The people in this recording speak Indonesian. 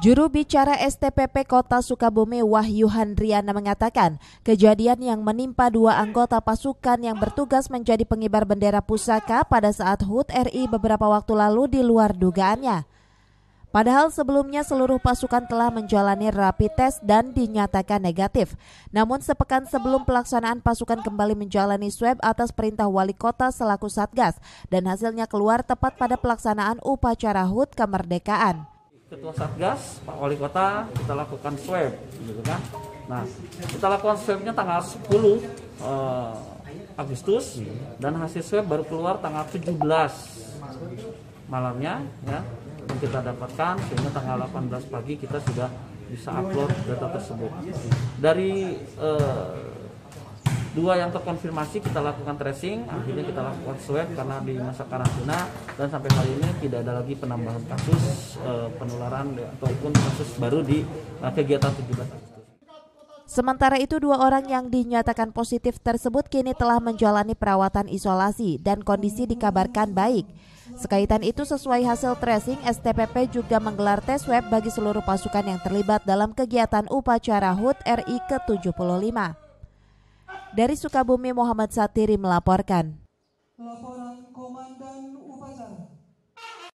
Juru bicara STPP Kota Sukabumi Wahyu Handriana mengatakan, kejadian yang menimpa dua anggota pasukan yang bertugas menjadi pengibar bendera pusaka pada saat HUT RI beberapa waktu lalu di luar dugaannya. Padahal sebelumnya seluruh pasukan telah menjalani rapi tes dan dinyatakan negatif. Namun sepekan sebelum pelaksanaan pasukan kembali menjalani swab atas perintah wali kota selaku Satgas dan hasilnya keluar tepat pada pelaksanaan upacara HUT kemerdekaan ketua satgas pak wali kota kita lakukan swab gitu kan nah kita lakukan swabnya tanggal 10 uh, eh, Agustus dan hasil swab baru keluar tanggal 17 malamnya ya yang kita dapatkan sehingga tanggal 18 pagi kita sudah bisa upload data tersebut dari uh, dua yang terkonfirmasi kita lakukan tracing akhirnya kita lakukan swab karena di masa karantina dan sampai hari ini tidak ada lagi penambahan kasus eh, penularan ya, ataupun kasus baru di eh, kegiatan 17 Sementara itu dua orang yang dinyatakan positif tersebut kini telah menjalani perawatan isolasi dan kondisi dikabarkan baik. Sekaitan itu sesuai hasil tracing, STPP juga menggelar tes web bagi seluruh pasukan yang terlibat dalam kegiatan upacara HUT RI ke-75. Dari Sukabumi Muhammad Satiri melaporkan.